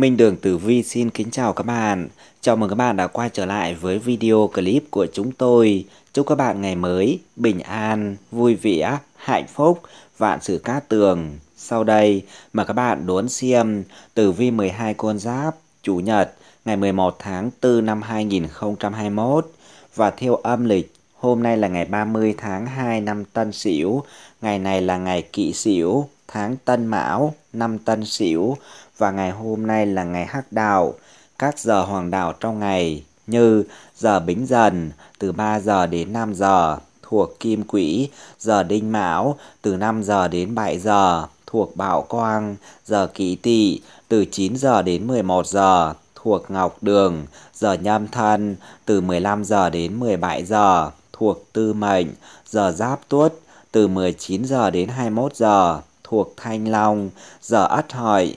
Minh Đường Tử Vi xin kính chào các bạn. Chào mừng các bạn đã quay trở lại với video clip của chúng tôi. Chúc các bạn ngày mới bình an, vui vẻ, hạnh phúc, vạn sự cát tường. Sau đây mời các bạn đón xem Tử Vi 12 con giáp Chủ nhật ngày 11 tháng 4 năm 2021 và theo âm lịch hôm nay là ngày 30 tháng 2 năm Tân Sửu, ngày này là ngày Kỷ Sửu, tháng Tân Mão, năm Tân Sửu và ngày hôm nay là ngày hắc đạo, các giờ hoàng đạo trong ngày như giờ bính dần từ 3 giờ đến 5 giờ thuộc kim quỹ, giờ đinh mão từ 5 giờ đến 7 giờ thuộc bảo quang, giờ kỷ tỵ từ 9 giờ đến 11 giờ thuộc ngọc đường, giờ nhâm thân từ 15 giờ đến 17 giờ thuộc tư mệnh, giờ giáp tuất từ 19 giờ đến 21 giờ thuộc thanh long, giờ ất hợi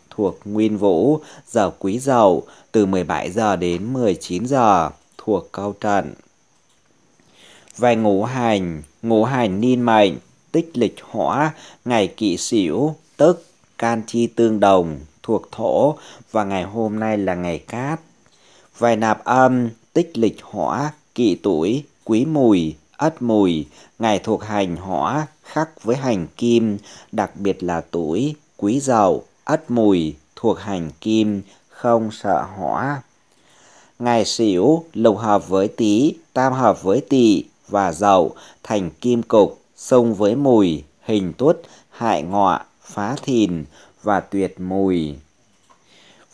thuộc Nguyên Vũ, giờ Quý Dậu từ 17 giờ đến 19 giờ thuộc cao Trận. Về ngũ hành, ngũ hành niên mệnh, tích lịch hỏa, ngày kỵ sửu, tức can chi tương đồng thuộc thổ và ngày hôm nay là ngày cát. Về nạp âm, tích lịch hỏa, kỵ tuổi, quý mùi, ất mùi, ngày thuộc hành hỏa khắc với hành kim, đặc biệt là tuổi, quý dậu ất mùi thuộc hành kim, không sợ hỏa. ngày xỉu lục hợp với tý tam hợp với tỵ và dậu thành kim cục, xung với mùi, hình tuất, hại ngọ, phá thìn và tuyệt mùi.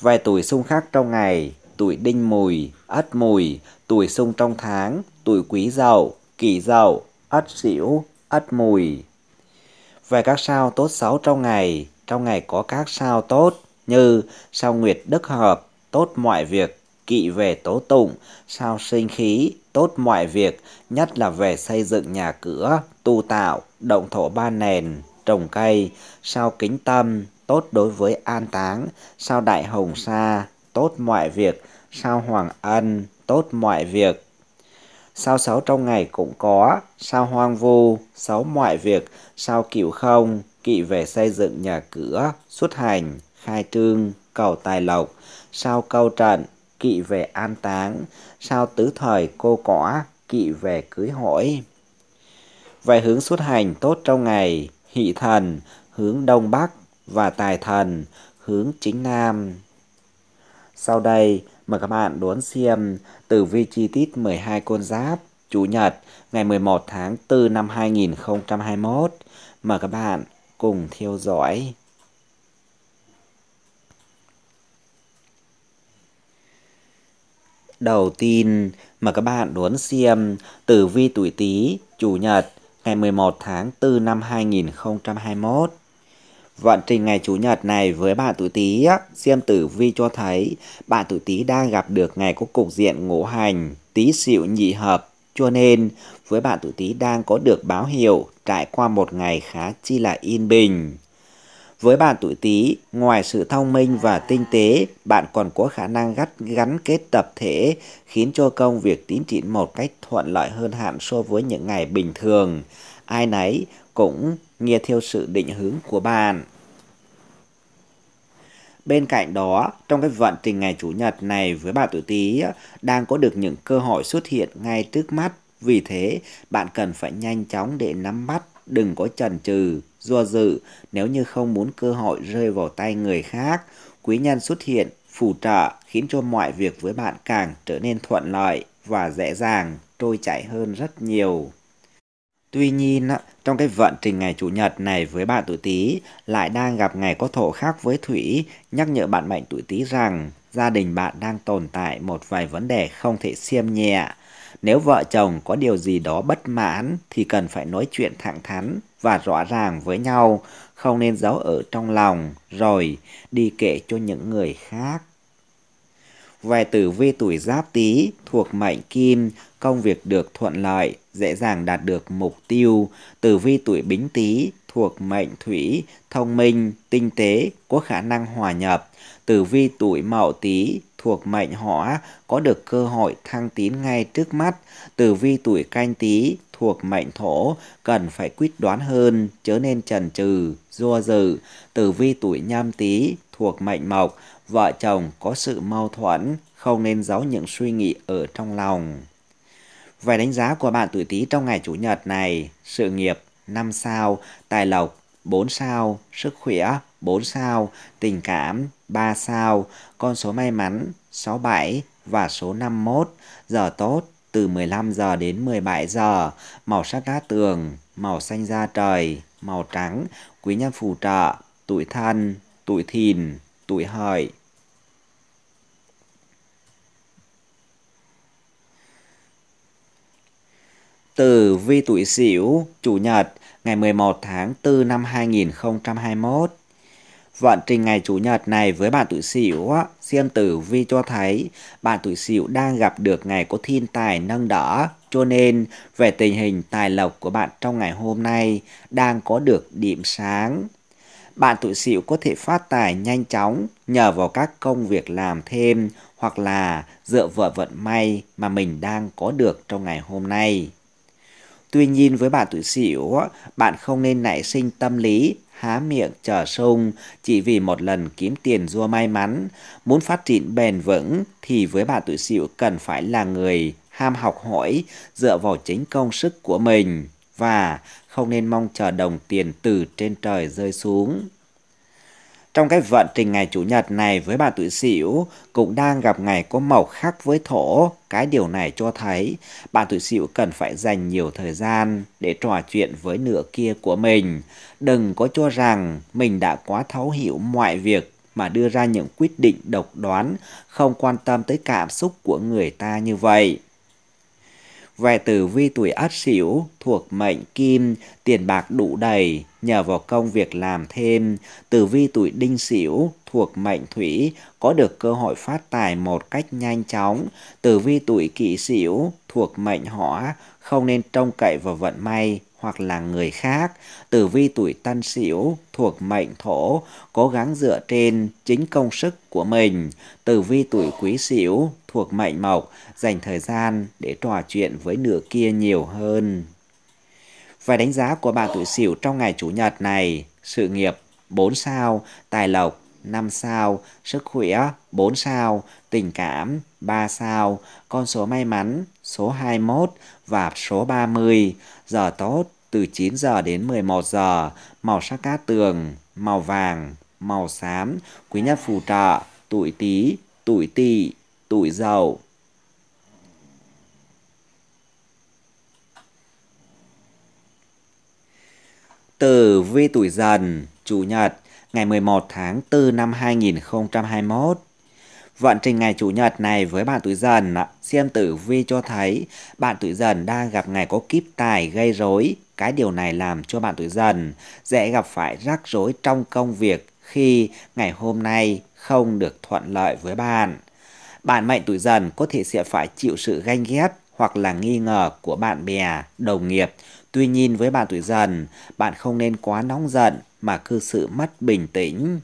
Vài tuổi xung khác trong ngày, tuổi đinh mùi, ất mùi, tuổi xung trong tháng, tuổi quý dậu, kỷ dậu, ất xỉu, ất mùi. Về các sao tốt xấu trong ngày, trong ngày có các sao tốt như sao nguyệt đức hợp, tốt mọi việc, kỵ về tố tụng, sao sinh khí, tốt mọi việc, nhất là về xây dựng nhà cửa, tu tạo, động thổ ba nền, trồng cây, sao kính tâm, tốt đối với an táng, sao đại hồng sa, tốt mọi việc, sao hoàng ân, tốt mọi việc. Sao xấu trong ngày cũng có, sao hoang vu, xấu mọi việc, sao cửu không, kỵ về xây dựng nhà cửa, xuất hành, khai trương, cầu tài lộc, sao câu trận, kỵ về an táng, sao tứ thời cô cỏ, kỵ về cưới hỏi. Về hướng xuất hành tốt trong ngày, hỷ thần, hướng đông bắc và tài thần, hướng chính nam. Sau đây, mời các bạn đón xem tử vi chi tiết 12 con giáp Chủ nhật ngày 11 tháng 4 năm 2021. Mời các bạn cùng theo dõi. Đầu tin mà các bạn muốn xem tử vi tuổi Tý, Chủ nhật ngày 11 tháng 4 năm 2021. Vận trình ngày Chủ nhật này với bạn tuổi Tý, xem tử vi cho thấy bạn tuổi Tý đang gặp được ngày có cục diện ngũ hành, Tý xịu nhị hợp cho nên, với bạn tuổi Tý đang có được báo hiệu trải qua một ngày khá chi là yên bình. Với bạn tuổi Tý, ngoài sự thông minh và tinh tế, bạn còn có khả năng gắt gắn kết tập thể, khiến cho công việc tiến triển một cách thuận lợi hơn hẳn so với những ngày bình thường. Ai nấy cũng nghe theo sự định hướng của bạn. Bên cạnh đó, trong cái vận trình ngày Chủ nhật này với bà tuổi Tý đang có được những cơ hội xuất hiện ngay trước mắt. Vì thế, bạn cần phải nhanh chóng để nắm bắt, đừng có chần chừ, do dự nếu như không muốn cơ hội rơi vào tay người khác. Quý nhân xuất hiện phù trợ khiến cho mọi việc với bạn càng trở nên thuận lợi và dễ dàng, trôi chảy hơn rất nhiều. Tuy nhiên, trong cái vận trình ngày Chủ nhật này với bạn tuổi Tý lại đang gặp ngày có thổ khác với Thủy, nhắc nhở bạn mệnh tuổi Tý rằng gia đình bạn đang tồn tại một vài vấn đề không thể xiêm nhẹ. Nếu vợ chồng có điều gì đó bất mãn thì cần phải nói chuyện thẳng thắn và rõ ràng với nhau, không nên giấu ở trong lòng rồi đi kể cho những người khác về tử vi tuổi giáp tý thuộc mệnh kim công việc được thuận lợi, dễ dàng đạt được mục tiêu, tử vi tuổi bính tý thuộc mệnh thủy, thông minh, tinh tế, có khả năng hòa nhập. Tử vi tuổi mậu tý thuộc mệnh hỏa có được cơ hội thăng tiến ngay trước mắt. Tử vi tuổi canh tý thuộc mệnh thổ cần phải quyết đoán hơn, chớ nên chần chừ, do dự. Tử vi tuổi nhâm tý thuộc mệnh mộc, vợ chồng có sự mâu thuẫn, không nên giấu những suy nghĩ ở trong lòng. Vậy đánh giá của bạn tuổi Tý trong ngày Chủ nhật này, sự nghiệp 5 sao, tài lộc 4 sao, sức khỏe 4 sao, tình cảm 3 sao, con số may mắn 67 và số 51, giờ tốt từ 15 giờ đến 17 giờ, màu sắc đá tường, màu xanh da trời, màu trắng, quý nhân phù trợ, tuổi thân, tuổi thìn, tuổi hợi. Từ Vi Tuổi Sửu, Chủ nhật, ngày 11 tháng 4 năm 2021. Vận trình ngày Chủ nhật này với bạn tuổi Sửu, xem tử vi cho thấy bạn tuổi Sửu đang gặp được ngày có thiên tài nâng đỡ, cho nên về tình hình tài lộc của bạn trong ngày hôm nay đang có được điểm sáng. Bạn tuổi Sửu có thể phát tài nhanh chóng nhờ vào các công việc làm thêm hoặc là dựa vào vận may mà mình đang có được trong ngày hôm nay Tuy nhiên với bạn tuổi Sửu, bạn không nên nảy sinh tâm lý há miệng chờ sung chỉ vì một lần kiếm tiền rua may mắn. Muốn phát triển bền vững thì với bạn tuổi Sửu cần phải là người ham học hỏi, dựa vào chính công sức của mình và không nên mong chờ đồng tiền từ trên trời rơi xuống. Trong cái vận trình ngày Chủ nhật này với bạn tuổi Sửu cũng đang gặp ngày có màu khác với thổ. Cái điều này cho thấy bạn tuổi Sửu cần phải dành nhiều thời gian để trò chuyện với nửa kia của mình. Đừng có cho rằng mình đã quá thấu hiểu mọi việc mà đưa ra những quyết định độc đoán, không quan tâm tới cảm xúc của người ta như vậy về tử vi tuổi ất sửu thuộc mệnh kim, tiền bạc đủ đầy, nhờ vào công việc làm thêm. Tử vi tuổi đinh sửu thuộc mệnh thủy, có được cơ hội phát tài một cách nhanh chóng. Tử vi tuổi kỷ sửu thuộc mệnh hỏa, không nên trông cậy vào vận may hoặc là người khác. Tử vi tuổi Tân Sửu thuộc mệnh Thổ, cố gắng dựa trên chính công sức của mình. Tử vi tuổi Quý Sửu thuộc mệnh Mộc, dành thời gian để trò chuyện với nửa kia nhiều hơn. Và đánh giá của bạn tuổi Sửu trong ngày chủ nhật này, sự nghiệp 4 sao, tài lộc 5 sao, sức khỏe 4 sao, tình cảm 3 sao, con số may mắn số 21 và số 30, giờ tốt từ 9 giờ đến 11 giờ, màu sắc cát tường, màu vàng, màu xám, quý nhất phù trợ, tuổi tí, tuổi tỵ, tuổi dậu. Từ vi tuổi dần, chủ nhật, ngày 11 tháng 4 năm 2021. Vận trình ngày Chủ nhật này với bạn tuổi dần, xem tử vi cho thấy bạn tuổi dần đang gặp ngày có kíp tài gây rối. Cái điều này làm cho bạn tuổi dần dễ gặp phải rắc rối trong công việc khi ngày hôm nay không được thuận lợi với bạn. Bạn mệnh tuổi dần có thể sẽ phải chịu sự ganh ghét hoặc là nghi ngờ của bạn bè, đồng nghiệp Tuy nhiên với bạn tuổi dần, bạn không nên quá nóng giận mà cư xử mất bình tĩnh.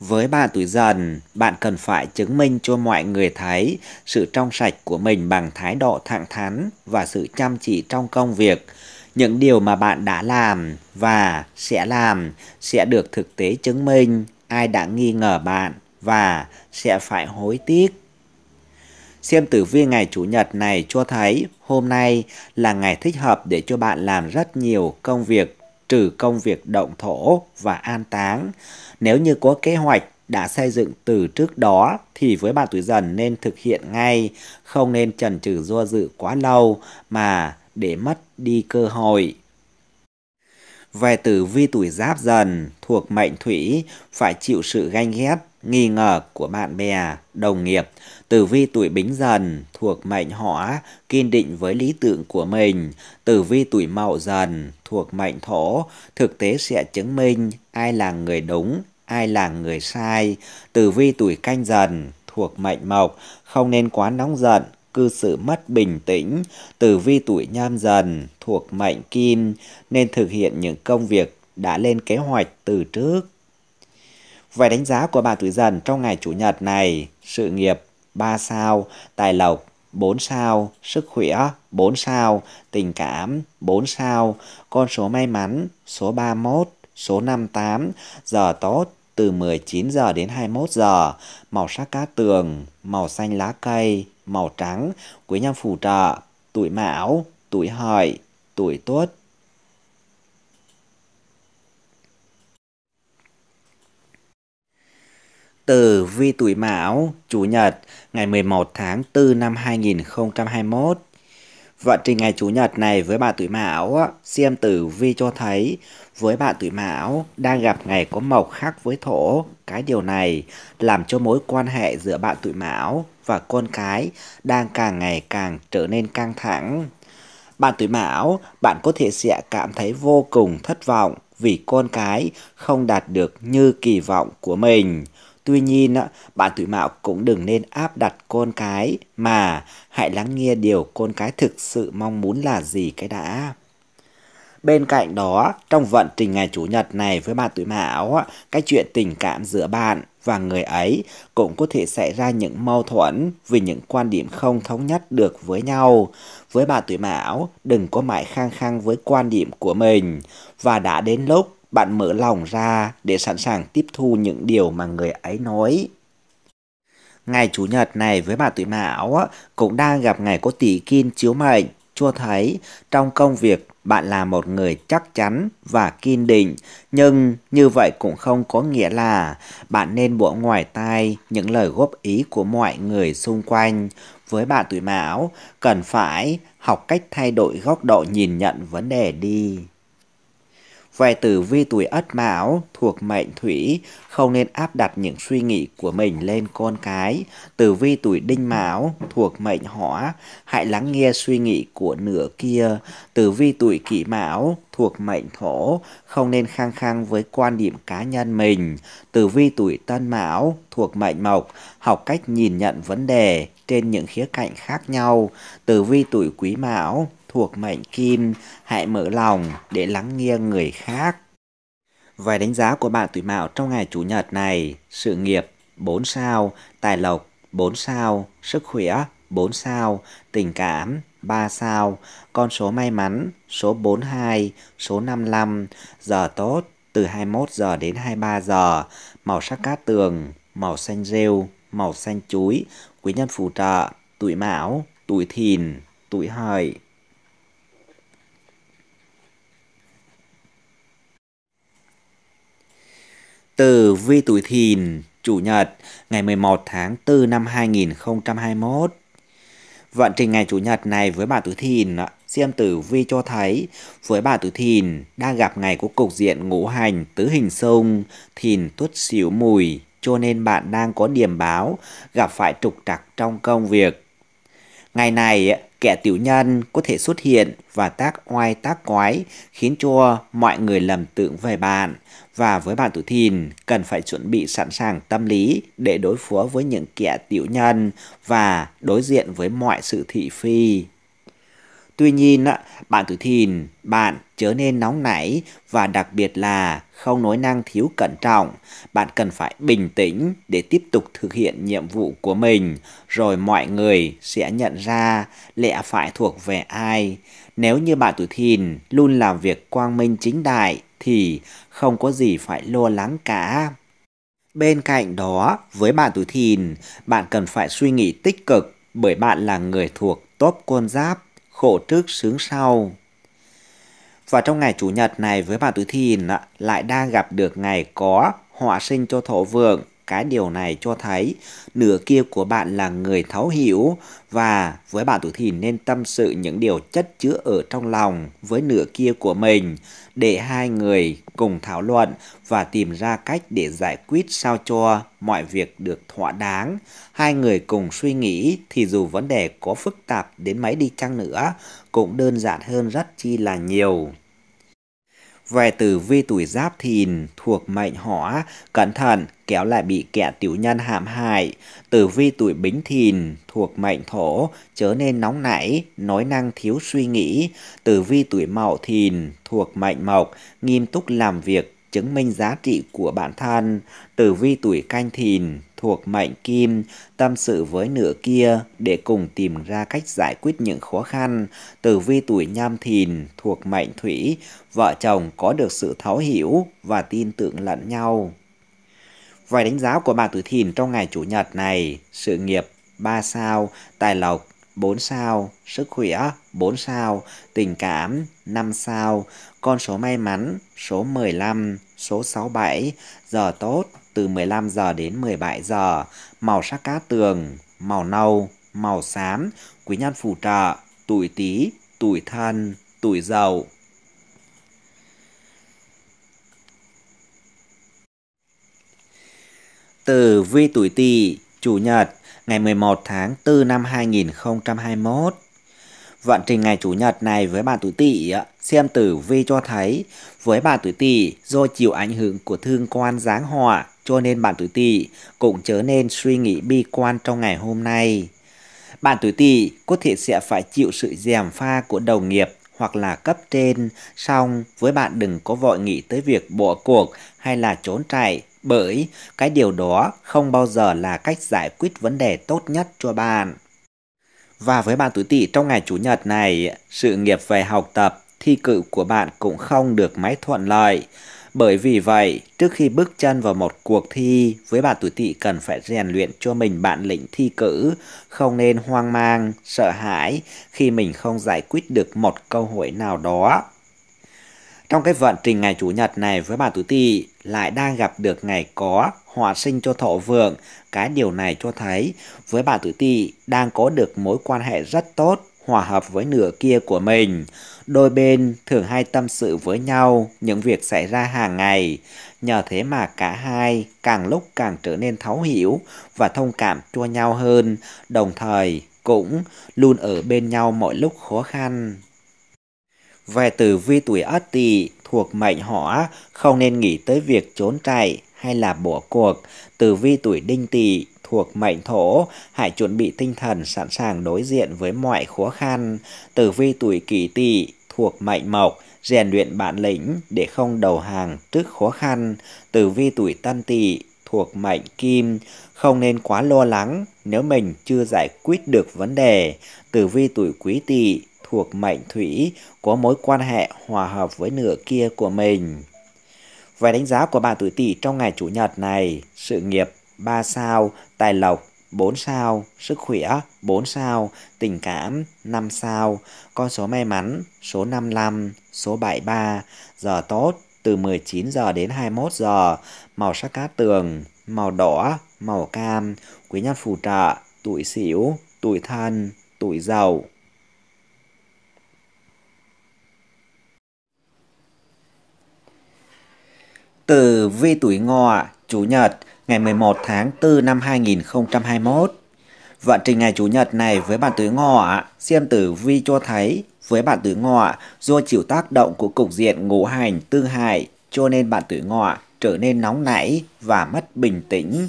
Với bạn tuổi dần, bạn cần phải chứng minh cho mọi người thấy sự trong sạch của mình bằng thái độ thẳng thắn và sự chăm chỉ trong công việc. Những điều mà bạn đã làm và sẽ làm sẽ được thực tế chứng minh ai đã nghi ngờ bạn và sẽ phải hối tiếc. Xem tử vi ngày Chủ nhật này cho thấy hôm nay là ngày thích hợp để cho bạn làm rất nhiều công việc trừ công việc động thổ và an táng. Nếu như có kế hoạch đã xây dựng từ trước đó thì với bạn tuổi dần nên thực hiện ngay, không nên chần chừ do dự quá lâu mà để mất đi cơ hội. Về tử vi tuổi giáp dần thuộc mệnh thủy phải chịu sự ganh ghét, nghi ngờ của bạn bè, đồng nghiệp Tử vi tuổi bính dần thuộc mệnh hỏa, kiên định với lý tưởng của mình. Tử vi tuổi mậu dần thuộc mệnh thổ, thực tế sẽ chứng minh ai là người đúng, ai là người sai. Tử vi tuổi canh dần thuộc mệnh mộc, không nên quá nóng giận, cư xử mất bình tĩnh. Tử vi tuổi nhâm dần thuộc mệnh kim, nên thực hiện những công việc đã lên kế hoạch từ trước. Vài đánh giá của bà tuổi dần trong ngày Chủ nhật này, sự nghiệp 3 sao, tài lộc 4 sao, sức khỏe 4 sao, tình cảm 4 sao, con số may mắn số 31, số 58, giờ tốt từ 19 giờ đến 21 giờ, màu sắc cá tường, màu xanh lá cây, màu trắng, quý nhân phù trợ, tuổi mão, tuổi hợi, tuổi tuất, từ vi tuổi Mão, Chủ nhật, ngày 11 tháng 4 năm 2021. Vận trình ngày Chủ nhật này với bạn tuổi Mão, xem tử vi cho thấy với bạn tuổi Mão đang gặp ngày có mộc khác với thổ. Cái điều này làm cho mối quan hệ giữa bạn tuổi Mão và con cái đang càng ngày càng trở nên căng thẳng. Bạn tuổi Mão, bạn có thể sẽ cảm thấy vô cùng thất vọng vì con cái không đạt được như kỳ vọng của mình. Tuy nhiên, bạn tuổi mạo cũng đừng nên áp đặt con cái mà hãy lắng nghe điều con cái thực sự mong muốn là gì cái đã. Bên cạnh đó, trong vận trình ngày Chủ nhật này với bạn tuổi mão, cái chuyện tình cảm giữa bạn và người ấy cũng có thể xảy ra những mâu thuẫn vì những quan điểm không thống nhất được với nhau. Với bạn tuổi mão, đừng có mãi khăng khăng với quan điểm của mình và đã đến lúc bạn mở lòng ra để sẵn sàng tiếp thu những điều mà người ấy nói. Ngày Chủ nhật này với bà tuổi mão cũng đang gặp ngày có tỷ kim chiếu mệnh, cho thấy trong công việc bạn là một người chắc chắn và kiên định, nhưng như vậy cũng không có nghĩa là bạn nên bỏ ngoài tai những lời góp ý của mọi người xung quanh. Với bạn tuổi mão, cần phải học cách thay đổi góc độ nhìn nhận vấn đề đi về tử vi tuổi ất mão thuộc mệnh thủy không nên áp đặt những suy nghĩ của mình lên con cái. Tử vi tuổi đinh mão thuộc mệnh hỏa hãy lắng nghe suy nghĩ của nửa kia. Tử vi tuổi kỷ mão thuộc mệnh thổ không nên khăng khăng với quan điểm cá nhân mình. Tử vi tuổi tân mão thuộc mệnh mộc học cách nhìn nhận vấn đề trên những khía cạnh khác nhau. Tử vi tuổi quý mão thuộc mệnh kim, hãy mở lòng để lắng nghe người khác. Vài đánh giá của bạn tuổi mạo trong ngày Chủ nhật này, sự nghiệp 4 sao, tài lộc 4 sao, sức khỏe 4 sao, tình cảm 3 sao, con số may mắn số 42, số 55, giờ tốt từ 21 giờ đến 23 giờ, màu sắc cát tường, màu xanh rêu, màu xanh chuối, quý nhân phù trợ, tuổi mão, tuổi thìn, tuổi hợi. Tử vi tuổi thìn, Chủ nhật, ngày 11 tháng 4 năm 2021. Vận trình ngày Chủ nhật này với bạn tuổi thìn, xem tử vi cho thấy với bạn tuổi thìn đang gặp ngày của cục diện ngũ hành tứ hình xung, thìn tuất xỉu mùi, cho nên bạn đang có điểm báo gặp phải trục trặc trong công việc. Ngày này kẻ tiểu nhân có thể xuất hiện và tác oai tác quái khiến cho mọi người lầm tưởng về bạn. Và với bạn tuổi thìn, cần phải chuẩn bị sẵn sàng tâm lý để đối phó với những kẻ tiểu nhân và đối diện với mọi sự thị phi. Tuy nhiên, bạn tuổi thìn, bạn trở nên nóng nảy và đặc biệt là không nói năng thiếu cẩn trọng. Bạn cần phải bình tĩnh để tiếp tục thực hiện nhiệm vụ của mình, rồi mọi người sẽ nhận ra lẽ phải thuộc về ai. Nếu như bạn tuổi thìn luôn làm việc quang minh chính đại thì không có gì phải lo lắng cả. Bên cạnh đó, với bạn tuổi thìn, bạn cần phải suy nghĩ tích cực bởi bạn là người thuộc top con giáp khổ trước sướng sau. Và trong ngày Chủ nhật này với bà Tứ Thìn lại đang gặp được ngày có họa sinh cho thổ vượng cái điều này cho thấy nửa kia của bạn là người thấu hiểu và với bạn tuổi thìn nên tâm sự những điều chất chứa ở trong lòng với nửa kia của mình để hai người cùng thảo luận và tìm ra cách để giải quyết sao cho mọi việc được thỏa đáng. Hai người cùng suy nghĩ thì dù vấn đề có phức tạp đến mấy đi chăng nữa cũng đơn giản hơn rất chi là nhiều. Về tử vi tuổi giáp thìn thuộc mệnh hỏa, cẩn thận, kéo lại bị kẻ tiểu nhân hãm hại. Tử vi tuổi bính thìn thuộc mệnh thổ, chớ nên nóng nảy, nói năng thiếu suy nghĩ. Tử vi tuổi mậu thìn thuộc mệnh mộc, nghiêm túc làm việc, chứng minh giá trị của bản thân. Tử vi tuổi canh thìn thuộc mệnh Kim tâm sự với nửa kia để cùng tìm ra cách giải quyết những khó khăn. Tử vi tuổi nhâm thìn thuộc mệnh Thủy, vợ chồng có được sự thấu hiểu và tin tưởng lẫn nhau. Vài đánh giá của bà tuổi thìn trong ngày Chủ nhật này, sự nghiệp 3 sao, tài lộc 4 sao, sức khỏe 4 sao, tình cảm 5 sao, con số may mắn số 15, số 67, giờ tốt từ 15 giờ đến 17 giờ, màu sắc cá tường, màu nâu, màu xám, quý nhân phù trợ, tuổi Tý, tuổi Thân, tuổi Dậu. Từ vi tuổi Tỵ, chủ nhật, ngày 11 tháng 4 năm 2021. Vận trình ngày Chủ nhật này với bạn tuổi Tỵ xem tử vi cho thấy với bạn tuổi Tỵ do chịu ảnh hưởng của thương quan giáng họa cho nên bạn tuổi Tỵ cũng trở nên suy nghĩ bi quan trong ngày hôm nay. Bạn tuổi Tỵ có thể sẽ phải chịu sự gièm pha của đồng nghiệp hoặc là cấp trên, song với bạn đừng có vội nghĩ tới việc bỏ cuộc hay là trốn chạy bởi cái điều đó không bao giờ là cách giải quyết vấn đề tốt nhất cho bạn. Và với bạn tuổi Tỵ trong ngày Chủ nhật này, sự nghiệp về học tập, thi cử của bạn cũng không được mấy thuận lợi. Bởi vì vậy, trước khi bước chân vào một cuộc thi, với bạn tuổi Tỵ cần phải rèn luyện cho mình bản lĩnh thi cử, không nên hoang mang, sợ hãi khi mình không giải quyết được một câu hỏi nào đó. Trong cái vận trình ngày Chủ nhật này với bạn tuổi Tỵ, lại đang gặp được ngày có hòa sinh cho thọ vượng. Cái điều này cho thấy với bà tử tỵ đang có được mối quan hệ rất tốt, hòa hợp với nửa kia của mình. Đôi bên thường hay tâm sự với nhau những việc xảy ra hàng ngày. Nhờ thế mà cả hai càng lúc càng trở nên thấu hiểu và thông cảm cho nhau hơn, đồng thời cũng luôn ở bên nhau mọi lúc khó khăn. Về tử vi tuổi Ất Tỵ, thuộc mệnh hỏa không nên nghĩ tới việc trốn chạy hay là bỏ cuộc. Tử vi tuổi đinh tỵ thuộc mệnh thổ, hãy chuẩn bị tinh thần sẵn sàng đối diện với mọi khó khăn. Tử vi tuổi kỷ tỵ thuộc mệnh mộc, rèn luyện bản lĩnh để không đầu hàng trước khó khăn. Tử vi tuổi tân tỵ thuộc mệnh kim, không nên quá lo lắng nếu mình chưa giải quyết được vấn đề. Tử vi tuổi quý tỵ thuộc mệnh thủy có mối quan hệ hòa hợp với nửa kia của mình. Vài đánh giá của bạn tuổi Tỵ trong ngày Chủ nhật này, sự nghiệp 3 sao, tài lộc 4 sao, sức khỏe 4 sao, tình cảm 5 sao, con số may mắn số 55, số 73, giờ tốt từ 19 giờ đến 21 giờ, màu sắc cát tường, màu đỏ, màu cam, quý nhân phù trợ, tuổi xỉu, tuổi thân, tuổi dậu. Tử vi tuổi ngọ, Chủ nhật, ngày 11 tháng 4 năm 2021. Vận trình ngày Chủ nhật này với bạn tuổi ngọ, xem tử vi cho thấy với bạn tuổi ngọ do chịu tác động của cục diện ngũ hành tương hại cho nên bạn tuổi ngọ trở nên nóng nảy và mất bình tĩnh.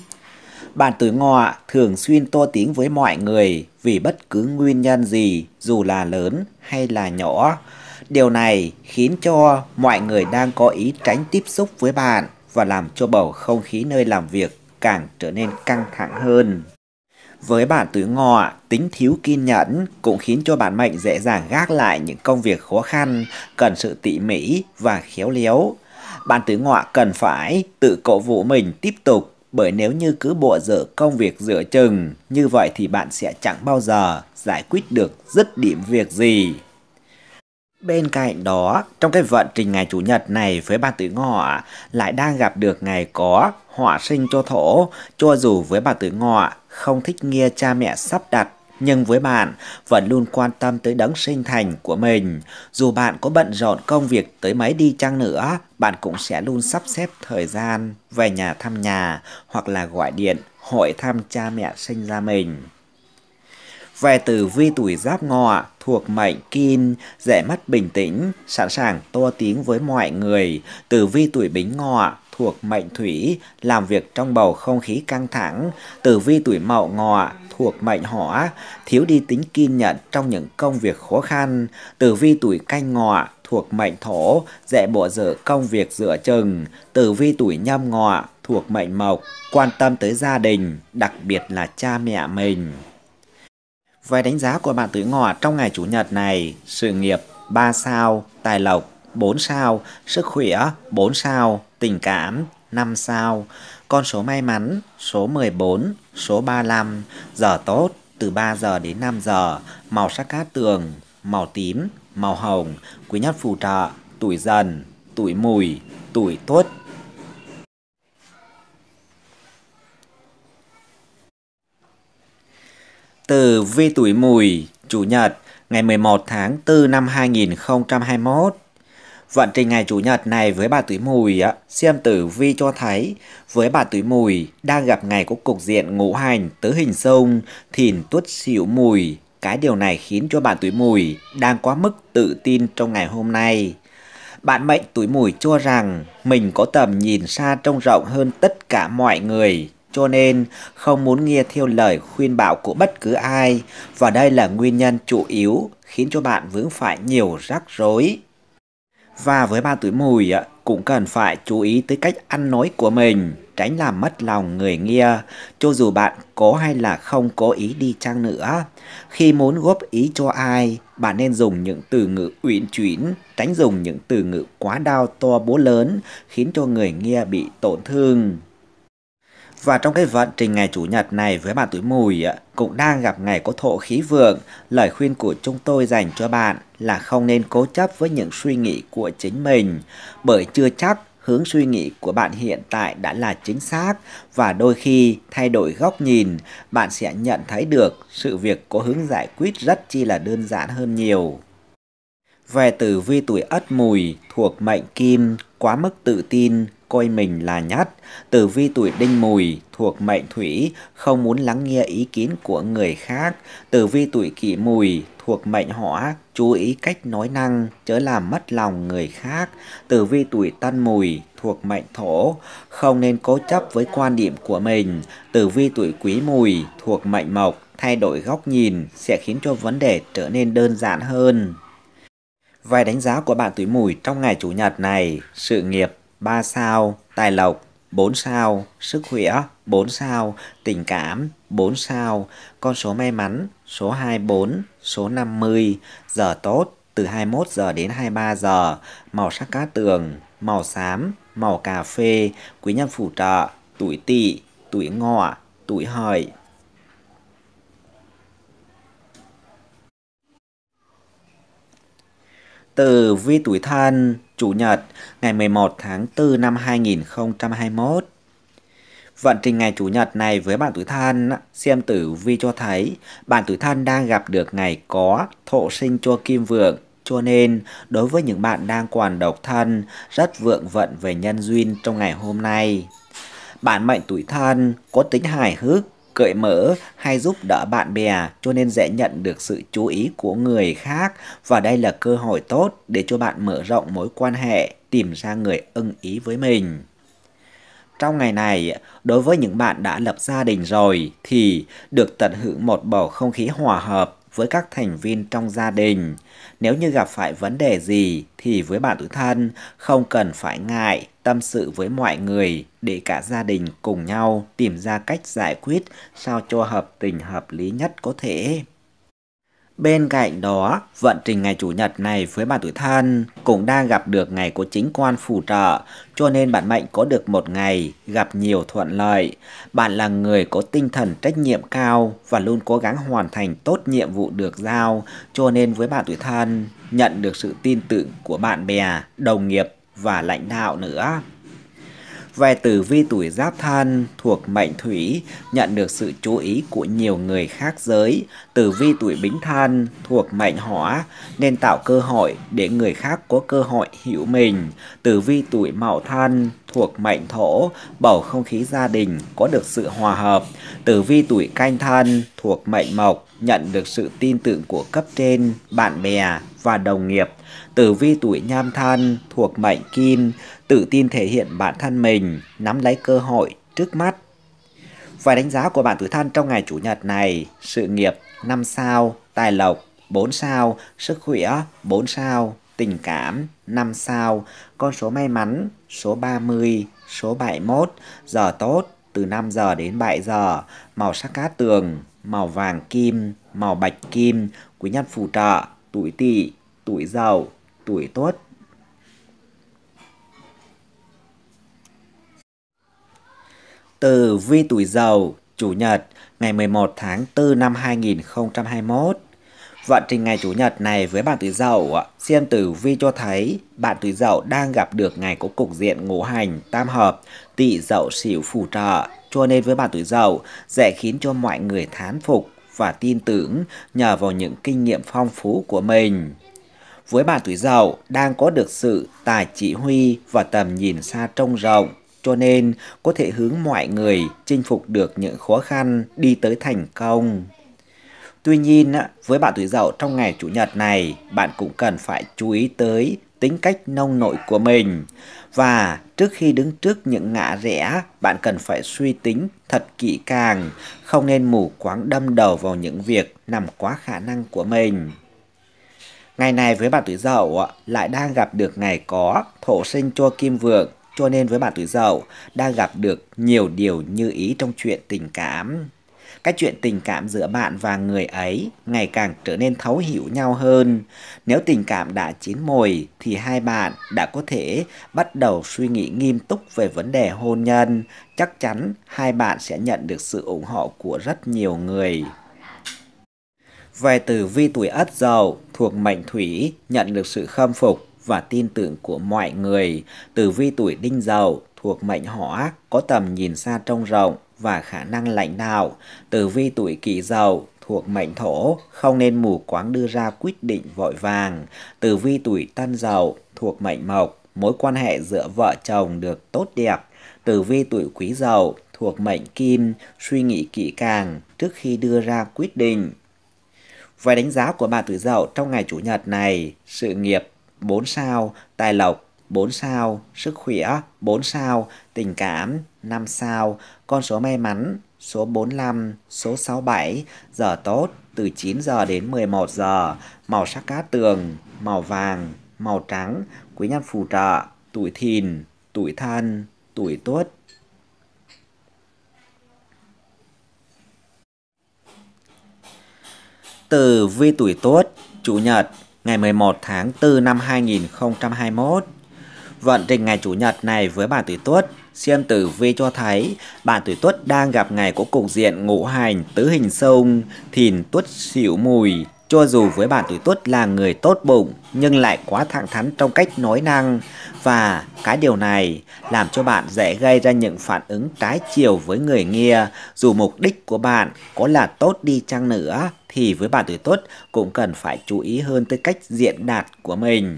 Bạn tuổi ngọ thường xuyên to tiếng với mọi người vì bất cứ nguyên nhân gì dù là lớn hay là nhỏ Điều này khiến cho mọi người đang có ý tránh tiếp xúc với bạn và làm cho bầu không khí nơi làm việc càng trở nên căng thẳng hơn. Với bạn tuổi ngọ, tính thiếu kiên nhẫn cũng khiến cho bạn mệnh dễ dàng gác lại những công việc khó khăn, cần sự tỉ mỉ và khéo léo. Bạn tuổi ngọ cần phải tự cổ vũ mình tiếp tục bởi nếu như cứ bộ dở công việc giữa chừng, như vậy thì bạn sẽ chẳng bao giờ giải quyết được dứt điểm việc gì. Bên cạnh đó, trong cái vận trình ngày Chủ nhật này với bà tử ngọ lại đang gặp được ngày có họa sinh cho thổ, cho dù với bà tử ngọ không thích nghe cha mẹ sắp đặt nhưng với bạn vẫn luôn quan tâm tới đấng sinh thành của mình. Dù bạn có bận rộn công việc tới mấy đi chăng nữa, bạn cũng sẽ luôn sắp xếp thời gian về nhà thăm nhà hoặc là gọi điện hội thăm cha mẹ sinh ra mình. Về tử vi tuổi giáp ngọ thuộc mệnh kim, dễ mắt bình tĩnh, sẵn sàng to tiếng với mọi người. Tử vi tuổi bính ngọ thuộc mệnh thủy, làm việc trong bầu không khí căng thẳng. Tử vi tuổi mậu ngọ thuộc mệnh hỏa, thiếu đi tính kiên nhẫn trong những công việc khó khăn. Tử vi tuổi canh ngọ thuộc mệnh thổ, dễ bộ dở công việc dựa chừng. Tử vi tuổi nhâm ngọ thuộc mệnh mộc, quan tâm tới gia đình, đặc biệt là cha mẹ mình. Với đánh giá của bạn tuổi ngọ trong ngày Chủ nhật này, sự nghiệp 3 sao, tài lộc 4 sao, sức khỏe 4 sao, tình cảm 5 sao, con số may mắn số 14, số 35, giờ tốt từ 3 giờ đến 5 giờ, màu sắc cát tường, màu tím, màu hồng, quý nhất phù trợ, tuổi dần, tuổi mùi, tuổi tuất, từ Vi Tuổi Mùi, Chủ nhật, ngày 11 tháng 4 năm 2021. Vận trình ngày Chủ nhật này với bà Tuổi Mùi, á, xem tử Vi cho thấy với bà Tuổi Mùi đang gặp ngày có cục diện ngũ hành tứ hình sông, thìn tuất xỉu mùi. Cái điều này khiến cho bạn Tuổi Mùi đang quá mức tự tin trong ngày hôm nay. Bạn mệnh tuổi mùi cho rằng mình có tầm nhìn xa trông rộng hơn tất cả mọi người cho nên không muốn nghe theo lời khuyên bảo của bất cứ ai và đây là nguyên nhân chủ yếu khiến cho bạn vướng phải nhiều rắc rối. Và với ba tuổi mùi cũng cần phải chú ý tới cách ăn nói của mình, tránh làm mất lòng người nghe, cho dù bạn có hay là không cố ý đi chăng nữa. Khi muốn góp ý cho ai, bạn nên dùng những từ ngữ uyển chuyển, tránh dùng những từ ngữ quá đau to bố lớn, khiến cho người nghe bị tổn thương. Và trong cái vận trình ngày Chủ nhật này với bạn tuổi mùi cũng đang gặp ngày có thổ khí vượng, lời khuyên của chúng tôi dành cho bạn là không nên cố chấp với những suy nghĩ của chính mình, bởi chưa chắc hướng suy nghĩ của bạn hiện tại đã là chính xác và đôi khi thay đổi góc nhìn, bạn sẽ nhận thấy được sự việc có hướng giải quyết rất chi là đơn giản hơn nhiều. Về tử vi tuổi Ất Mùi thuộc mệnh Kim, quá mức tự tin, coi mình là nhát. Tử vi tuổi đinh mùi thuộc mệnh thủy, không muốn lắng nghe ý kiến của người khác. Tử vi tuổi kỷ mùi thuộc mệnh hỏa, chú ý cách nói năng, chớ làm mất lòng người khác. Tử vi tuổi tân mùi thuộc mệnh thổ, không nên cố chấp với quan điểm của mình. Tử vi tuổi quý mùi thuộc mệnh mộc, thay đổi góc nhìn sẽ khiến cho vấn đề trở nên đơn giản hơn. Vài đánh giá của bạn tuổi mùi trong ngày Chủ nhật này, sự nghiệp 3 sao, tài lộc 4 sao, sức khỏe 4 sao, tình cảm 4 sao, con số may mắn số 24, số 50, giờ tốt từ 21 giờ đến 23 giờ, màu sắc cá tường, màu xám, màu cà phê, quý nhân phù trợ, tuổi tỵ, tuổi ngọ, tuổi hợi. Từ vi tuổi thân Chủ nhật, ngày 11 tháng 4 năm 2021. Vận trình ngày Chủ nhật này với bạn tuổi thân, xem tử vi cho thấy bạn tuổi thân đang gặp được ngày có thọ sinh cho kim vượng. Cho nên, đối với những bạn đang còn độc thân, rất vượng vận về nhân duyên trong ngày hôm nay. Bạn mệnh tuổi thân có tính hài hước, cởi mở hay giúp đỡ bạn bè cho nên dễ nhận được sự chú ý của người khác và đây là cơ hội tốt để cho bạn mở rộng mối quan hệ, tìm ra người ưng ý với mình. Trong ngày này, đối với những bạn đã lập gia đình rồi thì được tận hưởng một bầu không khí hòa hợp với các thành viên trong gia đình nếu như gặp phải vấn đề gì thì với bạn tự thân không cần phải ngại tâm sự với mọi người để cả gia đình cùng nhau tìm ra cách giải quyết sao cho hợp tình hợp lý nhất có thể. Bên cạnh đó, vận trình ngày Chủ nhật này với bạn tuổi thân cũng đang gặp được ngày của chính quan phù trợ, cho nên bạn mệnh có được một ngày gặp nhiều thuận lợi. Bạn là người có tinh thần trách nhiệm cao và luôn cố gắng hoàn thành tốt nhiệm vụ được giao, cho nên với bạn tuổi thân nhận được sự tin tưởng của bạn bè, đồng nghiệp và lãnh đạo nữa. Vài tử vi tuổi giáp thân thuộc mệnh thủy nhận được sự chú ý của nhiều người khác giới. Tử vi tuổi bính thân thuộc mệnh hỏa nên tạo cơ hội để người khác có cơ hội hiểu mình. Tử vi tuổi mậu thân thuộc mệnh thổ, bầu không khí gia đình có được sự hòa hợp. Tử vi tuổi canh thân thuộc mệnh mộc nhận được sự tin tưởng của cấp trên, bạn bè và đồng nghiệp Tử vi tuổi Nhâm Thân thuộc mệnh kim, tự tin thể hiện bản thân mình, nắm lấy cơ hội trước mắt. Vài đánh giá của bạn tuổi thân trong ngày Chủ nhật này, sự nghiệp 5 sao, tài lộc 4 sao, sức khỏe 4 sao, tình cảm 5 sao, con số may mắn số 30, số 71, giờ tốt từ 5 giờ đến 7 giờ, màu sắc cát tường, màu vàng kim, màu bạch kim, quý nhân phù trợ, tuổi tỵ, tuổi dậu, tuổi tốt. Từ vi tuổi giàu, Chủ nhật, ngày 11 tháng 4 năm 2021. Vận trình ngày Chủ nhật này với bạn tuổi Dậu, xem tử vi cho thấy bạn tuổi Dậu đang gặp được ngày có cục diện ngũ hành, tam hợp, tỵ Dậu xỉu phù trợ, cho nên với bạn tuổi Dậu sẽ khiến cho mọi người thán phục và tin tưởng nhờ vào những kinh nghiệm phong phú của mình với bà tuổi Dậu đang có được sự tài chỉ huy và tầm nhìn xa trông rộng, cho nên có thể hướng mọi người chinh phục được những khó khăn đi tới thành công. Tuy nhiên, với bạn tuổi Dậu trong ngày Chủ nhật này, bạn cũng cần phải chú ý tới tính cách nông nội của mình. Và trước khi đứng trước những ngã rẽ, bạn cần phải suy tính thật kỹ càng, không nên mù quáng đâm đầu vào những việc nằm quá khả năng của mình. Ngày này với bạn tuổi dậu lại đang gặp được ngày có thổ sinh cho kim vượng, cho nên với bạn tuổi dậu đang gặp được nhiều điều như ý trong chuyện tình cảm. Các chuyện tình cảm giữa bạn và người ấy ngày càng trở nên thấu hiểu nhau hơn. Nếu tình cảm đã chín mồi thì hai bạn đã có thể bắt đầu suy nghĩ nghiêm túc về vấn đề hôn nhân. Chắc chắn hai bạn sẽ nhận được sự ủng hộ của rất nhiều người về tử vi tuổi Ất Dậu thuộc mệnh Thủy nhận được sự khâm phục và tin tưởng của mọi người. Tử vi tuổi Đinh Dậu thuộc mệnh Hỏa có tầm nhìn xa trông rộng và khả năng lãnh đạo. Tử vi tuổi Kỷ Dậu thuộc mệnh Thổ không nên mù quáng đưa ra quyết định vội vàng. Tử vi tuổi Tân Dậu thuộc mệnh Mộc mối quan hệ giữa vợ chồng được tốt đẹp. Tử vi tuổi Quý Dậu thuộc mệnh Kim suy nghĩ kỹ càng trước khi đưa ra quyết định. Với đánh giá của bạn Tử Dậu trong ngày Chủ nhật này, sự nghiệp 4 sao, tài lộc 4 sao, sức khỏe 4 sao, tình cảm 5 sao, con số may mắn số 45, số 67, giờ tốt từ 9 giờ đến 11 giờ, màu sắc cá tường, màu vàng, màu trắng, quý nhân phù trợ, tuổi thìn, tuổi thân, tuổi tuất, từ vi tuổi Tuất, Chủ nhật, ngày 11 tháng 4 năm 2021. Vận trình ngày Chủ nhật này với bạn tuổi Tuất, xem tử vi cho thấy bạn tuổi Tuất đang gặp ngày có cục diện ngũ hành tứ hình xung, thìn Tuất xỉu mùi, cho dù với bạn tuổi Tốt là người tốt bụng nhưng lại quá thẳng thắn trong cách nói năng và cái điều này làm cho bạn dễ gây ra những phản ứng trái chiều với người nghe dù mục đích của bạn có là tốt đi chăng nữa thì với bạn tuổi Tốt cũng cần phải chú ý hơn tới cách diễn đạt của mình.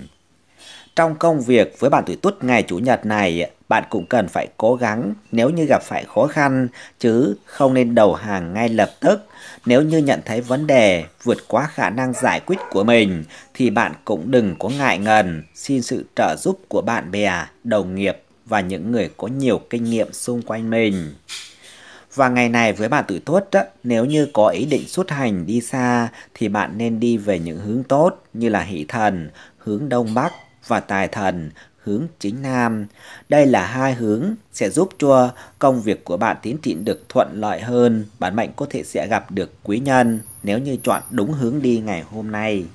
Trong công việc với bạn tuổi tuất ngày Chủ nhật này, bạn cũng cần phải cố gắng nếu như gặp phải khó khăn, chứ không nên đầu hàng ngay lập tức. Nếu như nhận thấy vấn đề vượt quá khả năng giải quyết của mình, thì bạn cũng đừng có ngại ngần, xin sự trợ giúp của bạn bè, đồng nghiệp và những người có nhiều kinh nghiệm xung quanh mình. Và ngày này với bạn tuổi tuất, nếu như có ý định xuất hành đi xa thì bạn nên đi về những hướng tốt như là hỷ thần, hướng đông bắc và tài thần hướng chính nam. Đây là hai hướng sẽ giúp cho công việc của bạn tiến triển được thuận lợi hơn. Bản mệnh có thể sẽ gặp được quý nhân nếu như chọn đúng hướng đi ngày hôm nay.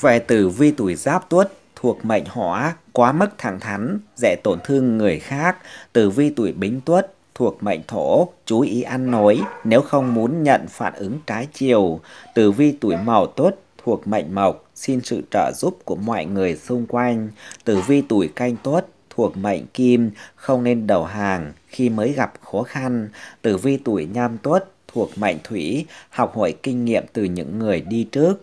Về tử vi tuổi giáp tuất thuộc mệnh hỏa quá mức thẳng thắn, dễ tổn thương người khác. Tử vi tuổi bính tuất thuộc mệnh thổ, chú ý ăn nói nếu không muốn nhận phản ứng trái chiều. Tử vi tuổi mậu tuất thuộc mệnh mộc, xin sự trợ giúp của mọi người xung quanh. Tử vi tuổi canh tuất thuộc mệnh kim, không nên đầu hàng khi mới gặp khó khăn. Tử vi tuổi nhâm tuất thuộc mệnh thủy, học hỏi kinh nghiệm từ những người đi trước.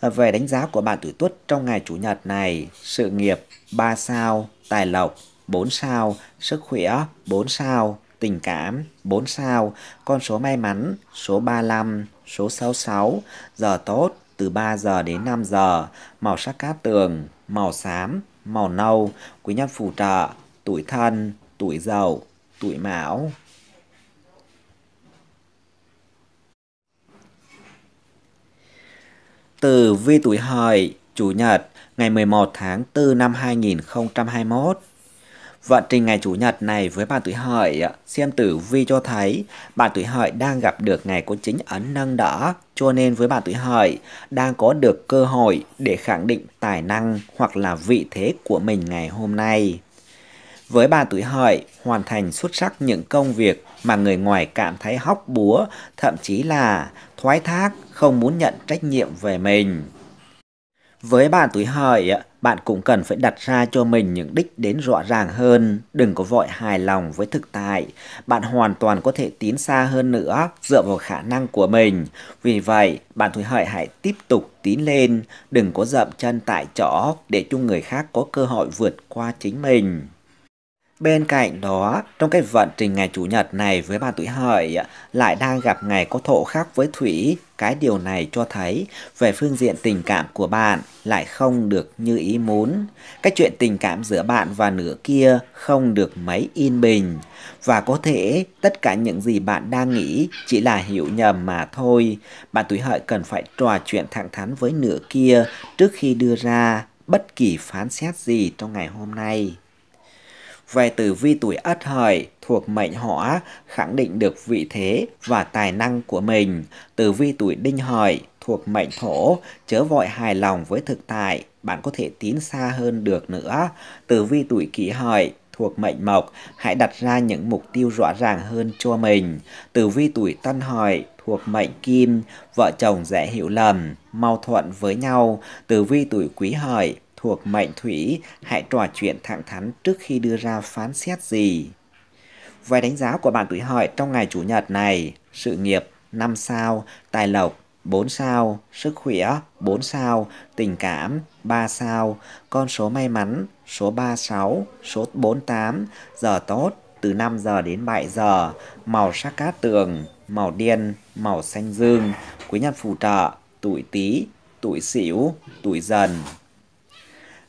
À, về đánh giá của bạn tuổi tuất trong ngày chủ nhật này, sự nghiệp 3 sao, tài lộc 4 sao, sức khỏe 4 sao, tình cảm 4 sao, con số may mắn số 35, số 66, giờ tốt từ 3 giờ đến 5 giờ, màu sắc cát tường, màu xám, màu nâu, quý nhân phù trợ, tuổi thân, tuổi dậu, tuổi mão. Từ vi tuổi hợi, Chủ nhật, ngày 11 tháng 4 năm 2021. Vận trình ngày Chủ nhật này với bạn tuổi hợi, xem tử vi cho thấy bạn tuổi hợi đang gặp được ngày có chính ấn nâng đỡ, cho nên với bạn tuổi hợi đang có được cơ hội để khẳng định tài năng hoặc là vị thế của mình ngày hôm nay. Với bạn tuổi hợi, hoàn thành xuất sắc những công việc mà người ngoài cảm thấy hóc búa, thậm chí là thoái thác, không muốn nhận trách nhiệm về mình. Với bạn tuổi hợi, bạn cũng cần phải đặt ra cho mình những đích đến rõ ràng hơn, đừng có vội hài lòng với thực tại. Bạn hoàn toàn có thể tiến xa hơn nữa dựa vào khả năng của mình. Vì vậy, bạn tuổi hợi hãy tiếp tục tiến lên, đừng có dậm chân tại chỗ để cho người khác có cơ hội vượt qua chính mình. Bên cạnh đó, trong cái vận trình ngày Chủ nhật này với bạn tuổi hợi lại đang gặp ngày có thổ khắc với thủy cái điều này cho thấy về phương diện tình cảm của bạn lại không được như ý muốn. Cái chuyện tình cảm giữa bạn và nửa kia không được mấy yên bình. Và có thể tất cả những gì bạn đang nghĩ chỉ là hiểu nhầm mà thôi. Bạn tuổi hợi cần phải trò chuyện thẳng thắn với nửa kia trước khi đưa ra bất kỳ phán xét gì trong ngày hôm nay về tử vi tuổi Ất Hợi thuộc mệnh Hỏa khẳng định được vị thế và tài năng của mình. Tử vi tuổi Đinh Hợi thuộc mệnh Thổ chớ vội hài lòng với thực tại, bạn có thể tiến xa hơn được nữa. Tử vi tuổi Kỷ Hợi thuộc mệnh Mộc, hãy đặt ra những mục tiêu rõ ràng hơn cho mình. Tử vi tuổi Tân Hợi thuộc mệnh Kim, vợ chồng dễ hiểu lầm, mâu thuẫn với nhau. Tử vi tuổi Quý Hợi thuộc mệnh thủy, hãy trò chuyện thẳng thắn trước khi đưa ra phán xét gì. Vài đánh giá của bạn tuổi hợi trong ngày Chủ nhật này, sự nghiệp 5 sao, tài lộc 4 sao, sức khỏe 4 sao, tình cảm 3 sao, con số may mắn số 36, số 48, giờ tốt từ 5 giờ đến 7 giờ, màu sắc cát tường, màu đen, màu xanh dương, quý nhân phù trợ, tuổi Tý, tuổi Sửu, tuổi Dần.